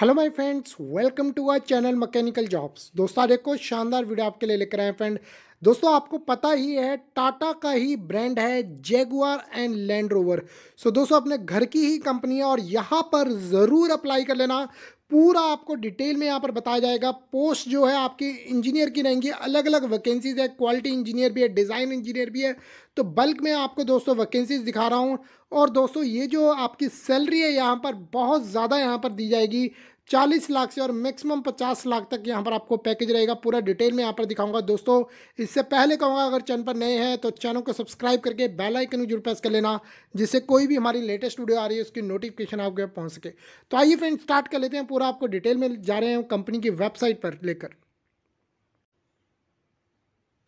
Hello my friends welcome to our channel mechanical jobs दोस्तों देखो शानदार वीडियो आपके लिए लेकर आए फ्रेंड दोस्तों आपको पता ही है टाटा का ही ब्रांड है Jaguar and Land Rover so दोस्तों अपने घर की ही कंपनी है और यहाँ पर ज़रूर अप्लाई कर लेना पूरा आपको डिटेल में यहाँ पर बताया जाएगा पोस्ट जो है आपकी इंजीनियर की रहेंगी अलग अलग वैकेंसीज है क्वालिटी इंजीनियर भी है डिज़ाइन इंजीनियर भी है तो बल्क में आपको दोस्तों वैकेंसीज दिखा रहा हूँ और दोस्तों ये जो आपकी सैलरी है यहाँ पर बहुत ज़्यादा यहाँ पर दी जाएगी चालीस लाख से और मैक्सिमम पचास लाख तक यहाँ पर आपको पैकेज रहेगा पूरा डिटेल में यहाँ पर दिखाऊंगा दोस्तों इससे पहले कहूँगा अगर चैनल पर नए हैं तो चैनल को सब्सक्राइब करके बेल आइकन जरूर प्रेस कर लेना जिससे कोई भी हमारी लेटेस्ट वीडियो आ रही है उसकी नोटिफिकेशन आपके पहुँच सके तो आइए फ्रेंड स्टार्ट कर लेते हैं पूरा आपको डिटेल में जा रहे हैं कंपनी की वेबसाइट पर लेकर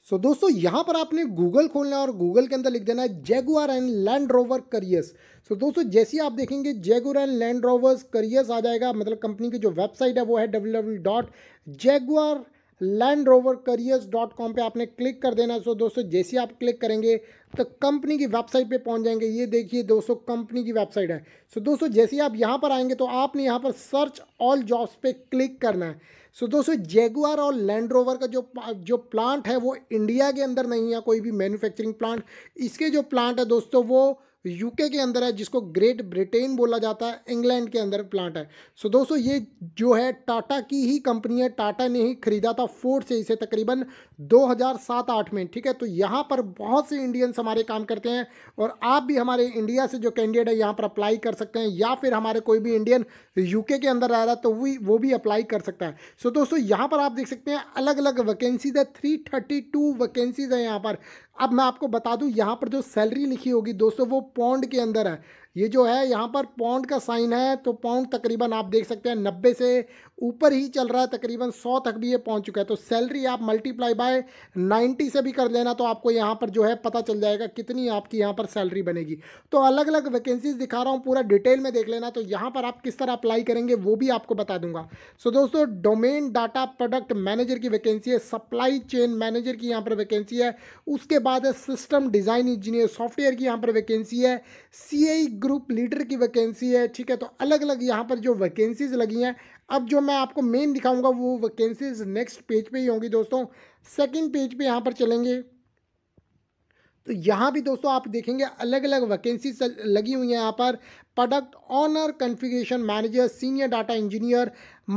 सो so, दोस्तों यहाँ पर आपने गूगल खोलना है और गूगल के अंदर लिख देना है Jaguar and Land Rover careers so दोस्तों जैसे ही आप देखेंगे Jaguar and Land Rover's careers आ जाएगा मतलब कंपनी की जो वेबसाइट है वो है W W dot Jaguar Land Rover careers dot com पर आपने क्लिक कर देना है सो दोस्तों जैसे आप क्लिक करेंगे तो कंपनी की वेबसाइट पे पहुंच जाएंगे ये देखिए दोस्तों कंपनी की वेबसाइट है सो so, दोस्तों जैसे ही आप यहाँ पर आएंगे तो आपने यहाँ पर सर्च ऑल जॉब्स पे क्लिक करना है सो दोस्तों जेगुआर और लैंड रोवर का जो जो प्लांट है वो इंडिया के अंदर नहीं है कोई भी मैन्युफैक्चरिंग प्लांट इसके जो प्लांट है दोस्तों वो यूके के अंदर है जिसको ग्रेट ब्रिटेन बोला जाता है इंग्लैंड के अंदर प्लांट है सो so, दोस्तों ये जो है टाटा की ही कंपनी है टाटा ने ही खरीदा था फोर्ड से इसे तकरीबन 2007-8 में ठीक है तो यहाँ पर बहुत से इंडियंस हमारे काम करते हैं और आप भी हमारे इंडिया से जो कैंडिडेट है यहाँ पर अप्लाई कर सकते हैं या फिर हमारे कोई भी इंडियन यूके के अंदर आ रहा है तो वो वो भी अप्लाई कर सकता है सो so, दोस्तों यहाँ पर आप देख सकते हैं अलग अलग वैकेंसीज है थ्री थर्टी टू वैकेंसीज है यहाँ पर अब मैं आपको बता दूँ यहाँ पर जो सैलरी लिखी होगी दोस्तों वो पौंड के अंदर है ये जो है यहाँ पर पौंड का साइन है तो पौंड तकरीबन आप देख सकते हैं नब्बे से ऊपर ही चल रहा है तकरीबन सौ तक भी ये पहुँच चुका है तो सैलरी आप मल्टीप्लाई बाय नाइन्टी से भी कर लेना तो आपको यहाँ पर जो है पता चल जाएगा कितनी आपकी यहाँ पर सैलरी बनेगी तो अलग अलग वैकेंसीज दिखा रहा हूँ पूरा डिटेल में देख लेना तो यहाँ पर आप किस तरह अप्लाई करेंगे वो भी आपको बता दूंगा सो so, दोस्तों डोमेन डाटा प्रोडक्ट मैनेजर की वैकेंसी है सप्लाई चेन मैनेजर की यहाँ पर वैकेंसी है उसके बाद है सिस्टम डिज़ाइन इंजीनियर सॉफ्टवेयर की यहाँ पर वैकेंसी है सी ग्रुप लीडर की वैकेंसी है ठीक है तो अलग अलग यहाँ पर जो वैकेंसीज़ लगी हैं अब जो मैं आपको मेन दिखाऊंगा वो वैकेंसीज़ नेक्स्ट पेज पे ही होंगी दोस्तों सेकंड पेज पे यहाँ पर चलेंगे तो यहाँ भी दोस्तों आप देखेंगे अलग अलग वैकेंसी लगी हुई हैं यहाँ पर product owner configuration manager senior data engineer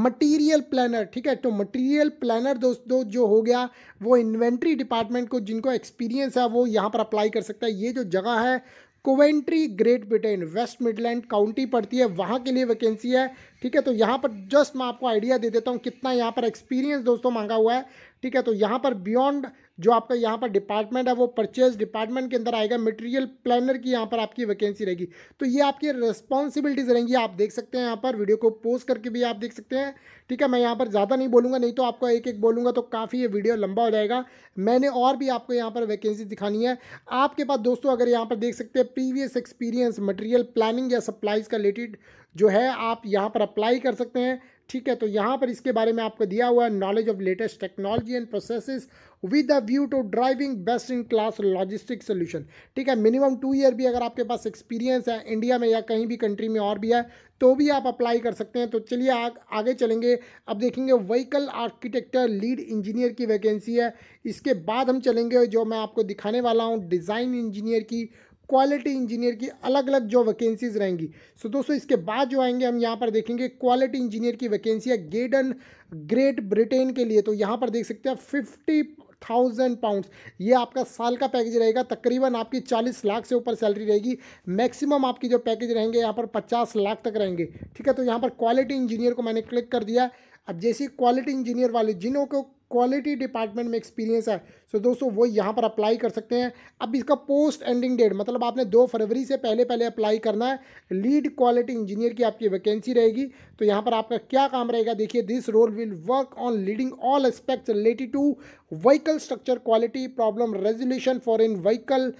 material planner ठीक है तो मटेरियल प्लानर दोस्तों जो हो गया वो इन्वेंट्री डिपार्टमेंट को जिनको एक्सपीरियंस है वो यहाँ पर अप्लाई कर सकता है ये जो जगह है Coventry Great Britain West Midland county पड़ती है वहाँ के लिए वैकेंसी है ठीक है तो यहाँ पर जस्ट मैं आपको आइडिया दे देता हूँ कितना यहाँ पर एक्सपीरियंस दोस्तों मांगा हुआ है ठीक है तो यहाँ पर बियॉन्ड जो आपका यहाँ पर डिपार्टमेंट है वो परचेज डिपार्टमेंट के अंदर आएगा मटेरियल प्लानर की यहाँ पर आपकी वैकेंसी रहेगी तो ये आपकी रिस्पॉन्सिबिलिटीज रहेंगी आप देख सकते हैं यहाँ पर वीडियो को पोस्ट करके भी आप देख सकते हैं ठीक है मैं यहाँ पर ज़्यादा नहीं बोलूँगा नहीं तो आपको एक एक बोलूँगा तो काफ़ी ये वीडियो लंबा हो जाएगा मैंने और भी आपको यहाँ पर वैकेंसी दिखानी है आपके पास दोस्तों अगर यहाँ पर देख सकते हैं प्रीवियस एक्सपीरियंस मटेरियल प्लानिंग या सप्लाइज का रिलेटेड जो है आप यहाँ पर अप्लाई कर सकते हैं ठीक है तो यहाँ पर इसके बारे में आपको दिया हुआ है knowledge of latest technology and processes with a view to driving best in class logistic solution ठीक है मिनिमम टू ईयर भी अगर आपके पास एक्सपीरियंस है इंडिया में या कहीं भी कंट्री में और भी है तो भी आप अप्लाई कर सकते हैं तो चलिए आग, आगे चलेंगे अब देखेंगे व्हीकल आर्किटेक्टर लीड इंजीनियर की वैकेंसी है इसके बाद हम चलेंगे जो मैं आपको दिखाने वाला हूँ डिज़ाइन इंजीनियर की क्वालिटी इंजीनियर की अलग अलग जो वैकेंसीज रहेंगी सो so, दोस्तों इसके बाद जो आएंगे हम यहाँ पर देखेंगे क्वालिटी इंजीनियर की वैकेंसी है गेडन ग्रेट ब्रिटेन के लिए तो यहाँ पर देख सकते हैं फिफ्टी थाउजेंड पाउंड्स ये आपका साल का पैकेज रहेगा तकरीबन आपकी चालीस लाख से ऊपर सैलरी रहेगी मैक्सिमम आपकी जो पैकेज रहेंगे यहाँ पर पचास लाख तक रहेंगे ठीक है तो यहाँ पर क्वालिटी इंजीनियर को मैंने क्लिक कर दिया अब जैसे क्वालिटी इंजीनियर वाले जिन्हों को क्वालिटी डिपार्टमेंट में एक्सपीरियंस है सो दोस्तों वो यहाँ पर अप्लाई कर सकते हैं अब इसका पोस्ट एंडिंग डेट मतलब आपने दो फरवरी से पहले पहले अप्लाई करना है लीड क्वालिटी इंजीनियर की आपकी वैकेंसी रहेगी तो यहाँ पर आपका क्या काम रहेगा देखिए this role will work on leading all aspects related to vehicle structure quality problem resolution for in vehicle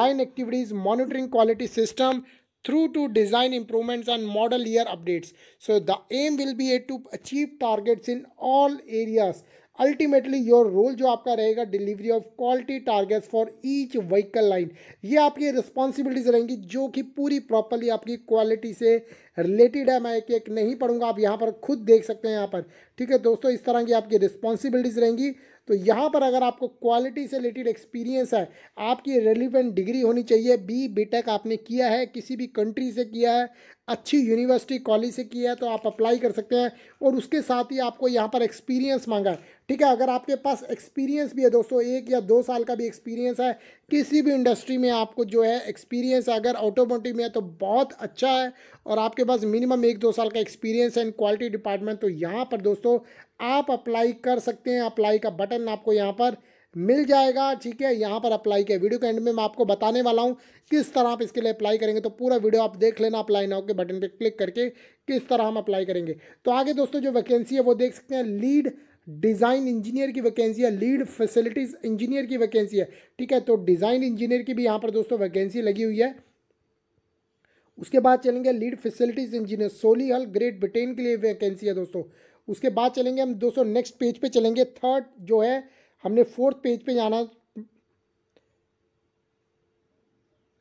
line activities monitoring quality system through to design improvements and model year updates. So the aim will be to achieve targets in all areas. Ultimately your role जो आपका रहेगा delivery of quality targets for each vehicle line ये आपकी responsibilities रहेंगी जो कि पूरी properly आपकी क्वालिटी से रिलेटेड है मैं एक एक नहीं पढ़ूंगा आप यहाँ पर खुद देख सकते हैं यहाँ पर ठीक है दोस्तों इस तरह की आपकी रिस्पॉन्सिबिलिटीज रहेंगी तो यहाँ पर अगर आपको क्वालिटी से रिलेटेड एक्सपीरियंस है आपकी रेलिवेंट डिग्री होनी चाहिए बी बीटेक आपने किया है किसी भी कंट्री से किया है अच्छी यूनिवर्सिटी कॉलेज से किया है तो आप अप्लाई कर सकते हैं और उसके साथ ही आपको यहाँ पर एक्सपीरियंस मांगा है ठीक है अगर आपके पास एक्सपीरियंस भी है दोस्तों एक या दो साल का भी एक्सपीरियंस है किसी भी इंडस्ट्री में आपको जो है एक्सपीरियंस अगर ऑटोमोटिव में है तो बहुत अच्छा है और आपके पास मिनिमम एक दो साल का एक्सपीरियंस है इन क्वालिटी डिपार्टमेंट तो यहाँ पर दोस्तों आप अप्लाई कर सकते हैं अप्लाई का बटन बटन आपको यहाँ पर मिल जाएगा ठीक है यहाँ पर अप्लाई के वीडियो के एंड में मैं आपको बताने वाला हूँ किस तरह आप इसके लिए अप्लाई करेंगे तो पूरा वीडियो आप देख लेना अप्लाई नाउ के बटन पे क्लिक करके किस तरह हम अप्लाई करेंगे तो आगे दोस्तों जो वैकेंसी है वो देख सकते हैं लीड डिज़ाइन इंजीनियर की वैकेंसी है लीड फैसिलिटीज़ इंजीनियर की वैकेंसी है ठीक है तो डिज़ाइन इंजीनियर की भी यहाँ पर दोस्तों वैकेंसी लगी हुई है उसके बाद चलेंगे lead facilities engineer Solihull Great Britain के लिए वैकेंसी है दोस्तों उसके बाद चलेंगे हम दोस्तों नेक्स्ट पेज पे चलेंगे थर्ड जो है हमने फोर्थ पेज पे जाना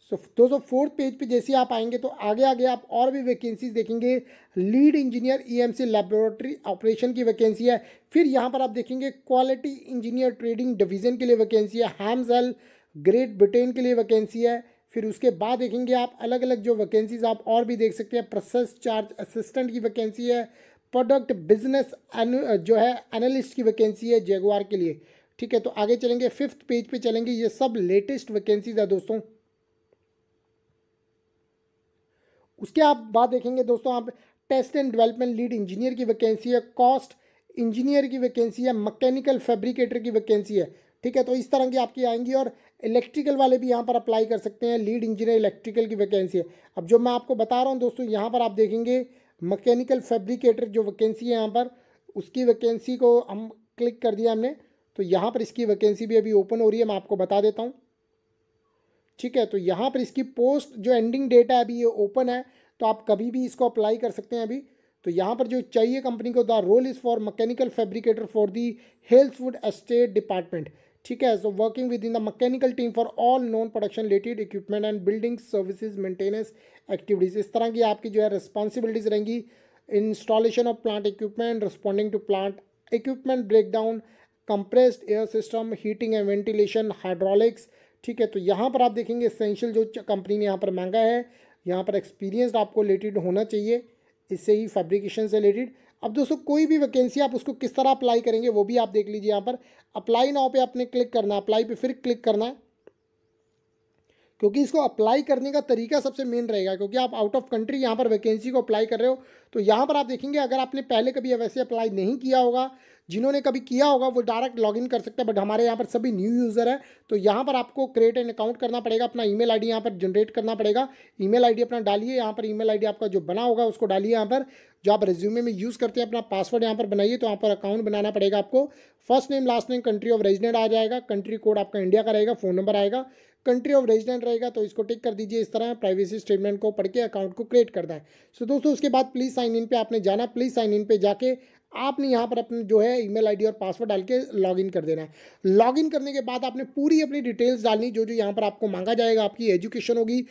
सो so, दोस्तों फोर्थ पेज पे जैसे आप आएंगे तो आगे आगे आप और भी वैकेंसीज देखेंगे lead engineer EMC laboratory operation की वैकेंसी है फिर यहाँ पर आप देखेंगे क्वालिटी इंजीनियर ट्रेडिंग डिवीजन के लिए वैकेंसी है हैमजेल ग्रेट ब्रिटेन के लिए वैकेंसी है फिर उसके बाद देखेंगे आप अलग अलग जो वैकेंसीज आप और भी देख सकते हैं प्रोसेस चार्ज असिस्टेंट की वैकेंसी है प्रोडक्ट बिजनेस जो है एनालिस्ट की वैकेंसी है जेगवार के लिए ठीक है तो आगे चलेंगे फिफ्थ पेज पे चलेंगे ये सब लेटेस्ट वैकेंसीज है दोस्तों उसके आप बात देखेंगे दोस्तों आप test and development lead engineer की वैकेंसी है कॉस्ट इंजीनियर की वैकेंसी है मैकेनिकल फैब्रिकेटर की वैकेंसी है ठीक है तो इस तरह की आपकी आएंगी और इलेक्ट्रिकल वाले भी यहाँ पर अप्लाई कर सकते हैं लीड इंजीनियर इलेक्ट्रिकल की वैकेंसी है अब जो मैं आपको बता रहा हूँ दोस्तों यहाँ पर आप देखेंगे मकैनिकल फैब्रिकेटर जो वैकेंसी है यहाँ पर उसकी वैकेंसी को हम क्लिक कर दिया हमने तो यहाँ पर इसकी वैकेंसी भी अभी ओपन हो रही है मैं आपको बता देता हूँ ठीक है तो यहाँ पर इसकी पोस्ट जो एंडिंग डेट है अभी ये ओपन है तो आप कभी भी इसको अप्लाई कर सकते हैं अभी तो यहाँ पर जो चाहिए कंपनी को the role is for mechanical fabricator for the health food estate department ठीक है so working with in the mechanical team for all non production related equipment and building services maintenance activities इस तरह की आपकी जो है responsibilities रहेंगी installation of plant equipment responding to plant equipment breakdown compressed air system heating and ventilation hydraulics ठीक है तो यहाँ पर आप देखेंगे इसेंशियल जो कंपनी ने यहाँ पर मांगा है यहाँ पर एक्सपीरियंस आपको रिलेटेड होना चाहिए इससे ही फैब्रिकेशन से रिलेटेड अब दोस्तों कोई भी वैकेंसी आप उसको किस तरह अप्लाई करेंगे वो भी आप देख लीजिए यहाँ पर अप्लाई नाव पे आपने क्लिक करना अप्लाई पे फिर क्लिक करना है क्योंकि इसको अप्लाई करने का तरीका सबसे मेन रहेगा क्योंकि आप आउट ऑफ कंट्री यहाँ पर वैकेंसी को अप्लाई कर रहे हो तो यहाँ पर आप देखेंगे अगर आपने पहले कभी वैसे अप्लाई नहीं किया होगा जिन्होंने कभी किया होगा वो डायरेक्ट लॉगिन कर सकते हैं बट हमारे यहाँ पर सभी न्यू यूज़र है तो यहाँ पर आपको क्रिएट एन अकाउंट करना पड़ेगा अपना ईमेल आईडी यहाँ पर जनरेट करना पड़ेगा ईमेल आईडी अपना डालिए यहाँ पर ईमेल आईडी आपका जो बना होगा उसको डालिए यहाँ पर जो आप रेज्यूमे में यूज़ करते हैं अपना पासवर्ड यहाँ पर बनाइए तो यहाँ पर अकाउंट बनाना पड़ेगा आपको first name last name country of resident आ जाएगा कंट्री कोड आपका इंडिया का रहेगा फ़ोन नंबर आएगा कंट्री ऑफ रेजिडेंट रहेगा तो इसको टिक कर दीजिए इस तरह प्राइवेसी स्टेटमेंट को पढ़ के अकाउंट को क्रिएट करना है सो so, दोस्तों उसके बाद प्लीज़ साइन इन पे आपने जाना प्लीज़ साइन इन पे जाके आपने यहाँ पर अपने जो है ईमेल आईडी और पासवर्ड डाल के लॉगिन कर देना है लॉगिन करने के बाद आपने पूरी अपनी डिटेल्स डालनी जो जो यहाँ पर आपको मांगा जाएगा आपकी एजुकेशन होगी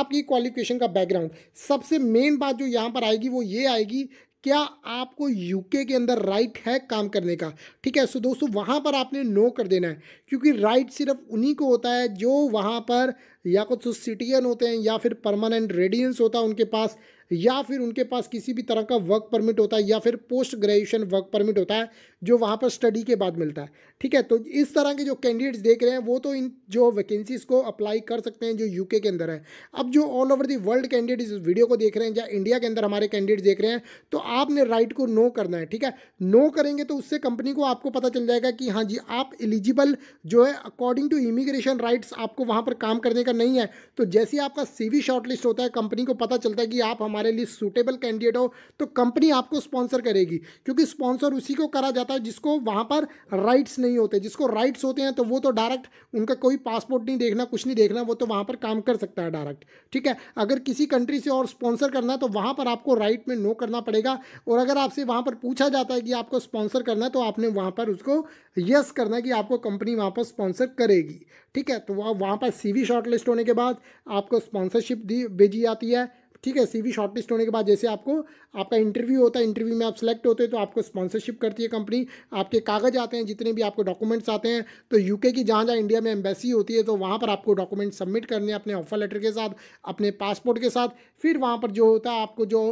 आपकी क्वालिफिकेशन का बैकग्राउंड सबसे मेन बात जो यहाँ पर आएगी वो ये आएगी क्या आपको यूके के अंदर राइट है काम करने का ठीक है सो दोस्तों वहाँ पर आपने नो कर देना है क्योंकि राइट सिर्फ उन्हीं को होता है जो वहाँ पर या कुछ सिटीजन होते हैं या फिर परमानेंट रेडियंस होता है उनके पास या फिर उनके पास किसी भी तरह का वर्क परमिट होता है या फिर पोस्ट ग्रेजुएशन वर्क परमिट होता है जो वहाँ पर स्टडी के बाद मिलता है ठीक है तो इस तरह के जो कैंडिडेट्स देख रहे हैं वो तो इन जो वैकेंसीज़ को अप्लाई कर सकते हैं जो यूके के अंदर है अब जो all over the world candidate इस वीडियो को देख रहे हैं या इंडिया के अंदर हमारे कैंडिडेट देख रहे हैं तो आपने राइट को नो करना है ठीक है नो करेंगे तो उससे कंपनी को आपको पता चल जाएगा कि हाँ जी आप एलिजिबल जो है अकॉर्डिंग टू इमिग्रेशन राइट्स आपको वहाँ पर काम करने का नहीं है तो जैसे आपका सीवी शॉर्टलिस्ट होता है कंपनी को पता चलता है कि आप हमारे हमारे लिए सूटेबल कैंडिडेट हो तो कंपनी आपको स्पॉन्सर करेगी क्योंकि स्पॉन्सर उसी को करा जाता है जिसको वहाँ पर राइट्स नहीं होते जिसको राइट्स होते हैं तो वो तो डायरेक्ट उनका कोई पासपोर्ट नहीं देखना कुछ नहीं देखना वो तो वहाँ पर काम कर सकता है डायरेक्ट ठीक है अगर किसी कंट्री से और स्पॉन्सर करना है तो वहाँ पर आपको राइट में नो करना पड़ेगा और अगर आपसे वहाँ पर पूछा जाता है कि आपको स्पॉन्सर करना है तो आपने वहाँ पर उसको यस करना है कि आपको कंपनी वहाँ पर स्पॉन्सर करेगी ठीक है तो वहाँ पर सी शॉर्टलिस्ट होने के बाद आपको स्पॉन्सरशिप दी भेजी जाती है ठीक है सीवी शॉर्टलिस्ट होने के बाद जैसे आपको आपका इंटरव्यू होता है इंटरव्यू में आप सेलेक्ट होते हैं तो आपको स्पॉन्सरशिप करती है कंपनी आपके कागज आते हैं जितने भी आपको डॉक्यूमेंट्स आते हैं तो यूके की जहाँ जहाँ इंडिया में एम्बेसी होती है तो वहाँ पर आपको डॉक्यूमेंट सबमिट करने अपने ऑफर लेटर के साथ अपने पासपोर्ट के साथ फिर वहाँ पर जो होता है आपको जो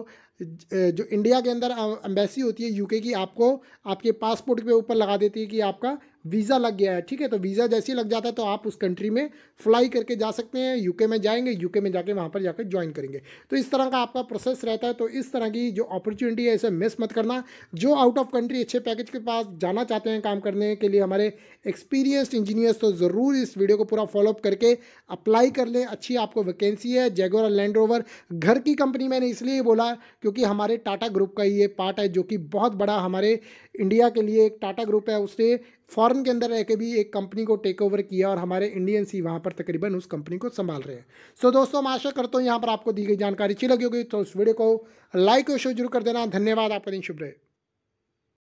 जो इंडिया के अंदर एम्बेसी होती है यूके की आपको आपके पासपोर्ट के ऊपर लगा देती है कि आपका वीज़ा लग गया है ठीक है तो वीज़ा जैसे ही लग जाता है तो आप उस कंट्री में फ्लाई करके जा सकते हैं यूके में जाएंगे यूके में जाके वहाँ पर जाकर ज्वाइन करेंगे तो इस तरह का आपका प्रोसेस रहता है तो इस तरह की जो अपॉर्चुनिटी है इसे मिस मत करना जो आउट ऑफ कंट्री अच्छे पैकेज के पास जाना चाहते हैं काम करने के लिए हमारे एक्सपीरियंस्ड इंजीनियर्स तो ज़रूर इस वीडियो को पूरा फॉलोअप करके अप्लाई कर लें अच्छी आपको वैकेंसी है जैगोर लैंड रोवर घर की कंपनी मैंने इसलिए बोला क्योंकि हमारे टाटा ग्रुप का ये पार्ट है जो कि बहुत बड़ा हमारे इंडिया के लिए एक टाटा ग्रुप है उसने फॉरेन के अंदर रह के भी एक कंपनी को टेक ओवर किया और हमारे इंडियन ही वहाँ पर तकरीबन उस कंपनी को संभाल रहे हैं सो so, दोस्तों मैं आशा करता हूँ यहाँ पर आपको दी गई जानकारी अच्छी लगी होगी तो उस वीडियो को लाइक और शेयर जरूर कर देना धन्यवाद आपका दिन शुभ रहे